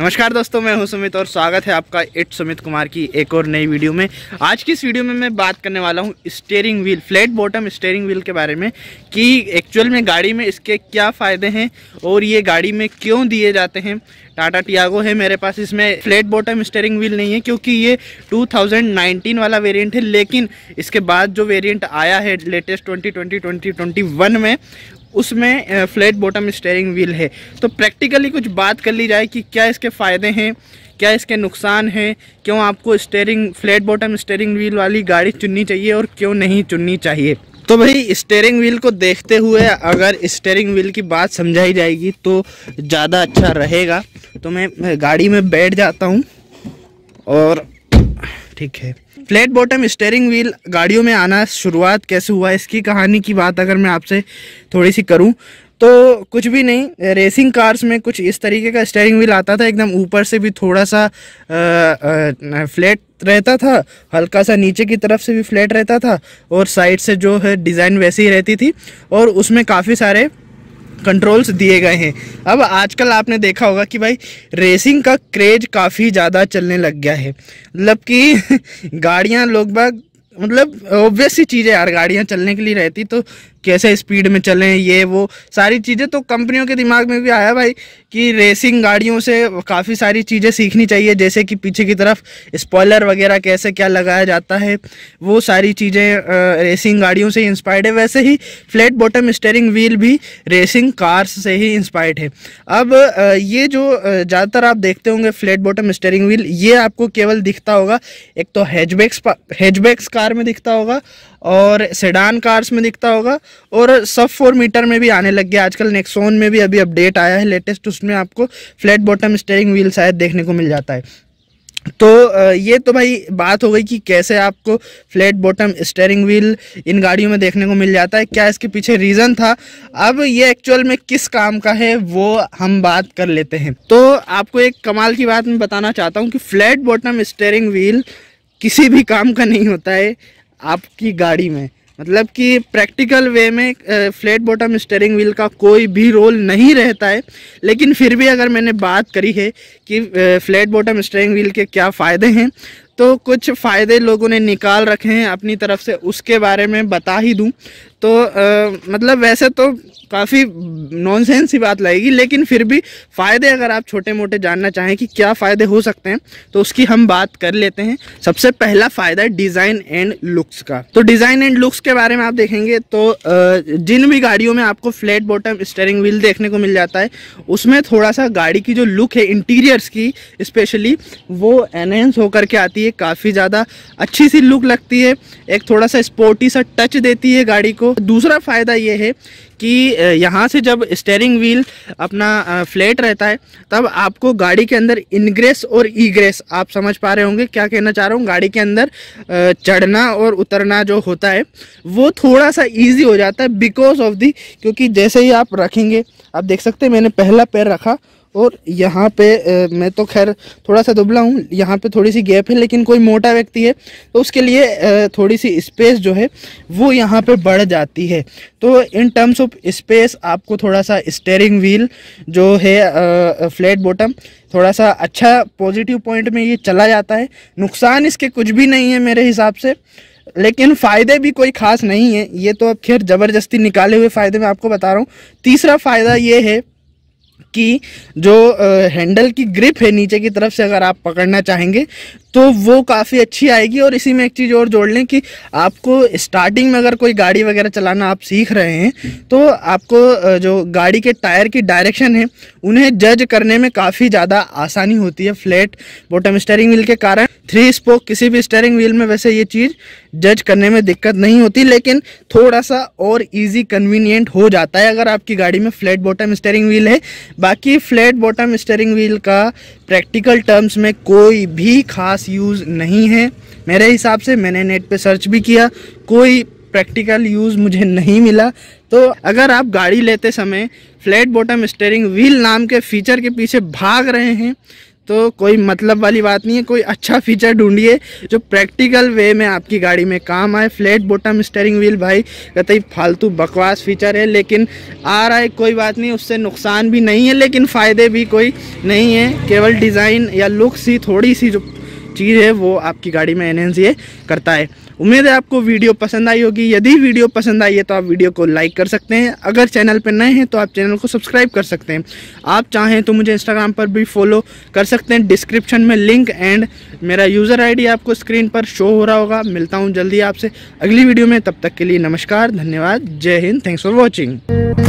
नमस्कार दोस्तों मैं हूं सुमित और स्वागत है आपका इट सुमित कुमार की एक और नई वीडियो में आज की इस वीडियो में मैं बात करने वाला हूं steering wheel flat bottom steering wheel के बारे में कि एक्चुअल में गाड़ी में इसके क्या फ़ायदे हैं और ये गाड़ी में क्यों दिए जाते हैं टाटा टियागो है मेरे पास इसमें फ्लैट बॉटम स्टेयरिंग व्हील नहीं है क्योंकि ये 2019 वाला वेरिएंट है लेकिन इसके बाद जो वेरिएंट आया है लेटेस्ट 2020 2021 में उसमें फ्लैट बॉटम स्टेयरिंग व्हील है तो प्रैक्टिकली कुछ बात कर ली जाए कि क्या इसके फ़ायदे हैं क्या इसके नुकसान हैं क्यों आपको steering flat bottom steering wheel वाली गाड़ी चुननी चाहिए और क्यों नहीं चुननी चाहिए तो भाई स्टेयरिंग व्हील को देखते हुए अगर स्टेयरिंग व्हील की बात समझाई जाएगी तो ज़्यादा अच्छा रहेगा तो मैं गाड़ी में बैठ जाता हूँ और ठीक है फ्लैट बॉटम स्टेयरिंग व्हील गाड़ियों में आना शुरुआत कैसे हुआ इसकी कहानी की बात अगर मैं आपसे थोड़ी सी करूं तो कुछ भी नहीं रेसिंग कार्स में कुछ इस तरीके का स्टेयरिंग व्हील आता था एकदम ऊपर से भी थोड़ा सा आ, आ, फ्लैट रहता था हल्का सा नीचे की तरफ से भी फ्लैट रहता था और साइड से जो है डिज़ाइन वैसी ही रहती थी और उसमें काफ़ी सारे कंट्रोल्स दिए गए हैं अब आजकल आपने देखा होगा कि भाई रेसिंग का क्रेज काफ़ी ज़्यादा चलने लग गया है मतलब कि गाड़ियाँ लोग बाग मतलब ऑब्वियस ही चीज़ है यार गाड़ियाँ चलने के लिए रहती तो कैसे स्पीड में चलें ये वो सारी चीज़ें तो कंपनियों के दिमाग में भी आया भाई कि रेसिंग गाड़ियों से काफ़ी सारी चीज़ें सीखनी चाहिए जैसे कि पीछे की तरफ स्पॉयलर वगैरह कैसे क्या लगाया जाता है वो सारी चीज़ें रेसिंग गाड़ियों से इंस्पायर्ड है वैसे ही फ्लैट बॉटम स्टेयरिंग व्हील भी रेसिंग कार्स से ही इंस्पायर्ड है अब ये जो ज़्यादातर आप देखते होंगे फ्लैट बॉटम स्टेयरिंग व्हील ये आपको केवल दिखता होगा एक तो हैचबैक्स हैचबैक्स कार में दिखता होगा और सेडान कार्स में दिखता होगा और सब फोर मीटर में भी आने लग गया आजकल नेक्सोन में भी अभी अपडेट आया है लेटेस्ट उसमें आपको फ्लैट बॉटम स्टेयरिंग व्हील शायद देखने को मिल जाता है तो ये तो भाई बात हो गई कि कैसे आपको फ्लैट बॉटम स्टेयरिंग व्हील इन गाड़ियों में देखने को मिल जाता है क्या इसके पीछे रीज़न था अब ये एक्चुअल में किस काम का है वो हम बात कर लेते हैं तो आपको एक कमाल की बात मैं बताना चाहता हूँ कि फ्लैट बॉटम स्टेयरिंग व्हील किसी भी काम का नहीं होता है आपकी गाड़ी में मतलब कि प्रैक्टिकल वे में फ्लैट बॉटम स्टेयरिंग व्हील का कोई भी रोल नहीं रहता है लेकिन फिर भी अगर मैंने बात करी है कि फ्लैट बॉटम स्टेयरिंग व्हील के क्या फ़ायदे हैं तो कुछ फ़ायदे लोगों ने निकाल रखे हैं अपनी तरफ से उसके बारे में बता ही दूं तो आ, मतलब वैसे तो काफ़ी नॉनसेंस ही बात लगेगी लेकिन फिर भी फ़ायदे अगर आप छोटे मोटे जानना चाहें कि क्या फ़ायदे हो सकते हैं तो उसकी हम बात कर लेते हैं सबसे पहला फ़ायदा है डिज़ाइन एंड लुक्स का तो डिज़ाइन एंड लुक्स के बारे में आप देखेंगे तो जिन भी गाड़ियों में आपको फ्लैट बॉटम स्टेयरिंग व्हील देखने को मिल जाता है उसमें थोड़ा सा गाड़ी की जो लुक है इंटीरियर्स की स्पेशली वो एनहेंस होकर के आती है काफ़ी ज़्यादा अच्छी सी लुक लगती है एक थोड़ा सा स्पोर्टी सा टच देती है गाड़ी को दूसरा फ़ायदा ये है कि यहाँ से जब स्टेयरिंग व्हील अपना फ्लैट रहता है तब आपको गाड़ी के अंदर इनग्रेस और ईग्रेस आप समझ पा रहे होंगे क्या कहना चाह रहा हूँ गाड़ी के अंदर चढ़ना और उतरना जो होता है वो थोड़ा सा ईजी हो जाता है बिकॉज ऑफ दी क्योंकि जैसे ही आप रखेंगे आप देख सकते हैं मैंने पहला पैर रखा और यहाँ पे आ, मैं तो खैर थोड़ा सा दुबला हूँ यहाँ पे थोड़ी सी गैप है लेकिन कोई मोटा व्यक्ति है तो उसके लिए आ, थोड़ी सी स्पेस जो है वो यहाँ पे बढ़ जाती है तो इन टर्म्स ऑफ स्पेस आपको थोड़ा सा स्टेयरिंग व्हील जो है आ, फ्लैट बॉटम थोड़ा सा अच्छा पॉजिटिव पॉइंट में ये चला जाता है नुकसान इसके कुछ भी नहीं है मेरे हिसाब से लेकिन फ़ायदे भी कोई खास नहीं है ये तो अब खैर ज़बरदस्ती निकाले हुए फ़ायदे मैं आपको बता रहा हूँ तीसरा फ़ायदा ये है की जो हैंडल की ग्रिप है नीचे की तरफ से अगर आप पकड़ना चाहेंगे तो वो काफ़ी अच्छी आएगी और इसी में एक चीज़ और जोड़ लें कि आपको स्टार्टिंग में अगर कोई गाड़ी वगैरह चलाना आप सीख रहे हैं तो आपको जो गाड़ी के टायर की डायरेक्शन है उन्हें जज करने में काफ़ी ज़्यादा आसानी होती है फ्लैट बॉटम स्टेयरिंग व्हील के कारण थ्री स्पोक किसी भी स्टेयरिंग व्हील में वैसे ये चीज़ जज करने में दिक्कत नहीं होती लेकिन थोड़ा सा और इजी कन्वीनियंट हो जाता है अगर आपकी गाड़ी में फ्लैट बॉटम स्टेयरिंग व्हील है बाकी फ्लैट बॉटम स्टेयरिंग व्हील का प्रैक्टिकल टर्म्स में कोई भी खास यूज़ नहीं है मेरे हिसाब से मैंने नेट पर सर्च भी किया कोई प्रैक्टिकल यूज़ मुझे नहीं मिला तो अगर आप गाड़ी लेते समय फ्लैट बॉटम स्टेयरिंग व्हील नाम के फीचर के पीछे भाग रहे हैं तो कोई मतलब वाली बात नहीं है कोई अच्छा फीचर ढूंढिए जो प्रैक्टिकल वे में आपकी गाड़ी में काम आए फ्लैट बॉटम स्टेयरिंग व्हील भाई कतई फालतू बकवास फीचर है लेकिन आ रहा है कोई बात नहीं उससे नुकसान भी नहीं है लेकिन फ़ायदे भी कोई नहीं है केवल डिज़ाइन या लुक्स ही थोड़ी सी जो चीज़ है वो आपकी गाड़ी में एनहेंस ये करता है उम्मीद है आपको वीडियो पसंद आई होगी यदि वीडियो पसंद आई है तो आप वीडियो को लाइक कर सकते हैं अगर चैनल पर नए हैं तो आप चैनल को सब्सक्राइब कर सकते हैं आप चाहें तो मुझे इंस्टाग्राम पर भी फॉलो कर सकते हैं डिस्क्रिप्शन में लिंक एंड मेरा यूज़र आईडी आपको स्क्रीन पर शो हो रहा होगा मिलता हूँ जल्दी आपसे अगली वीडियो में तब तक के लिए नमस्कार धन्यवाद जय हिंद थैंक्स फॉर वॉचिंग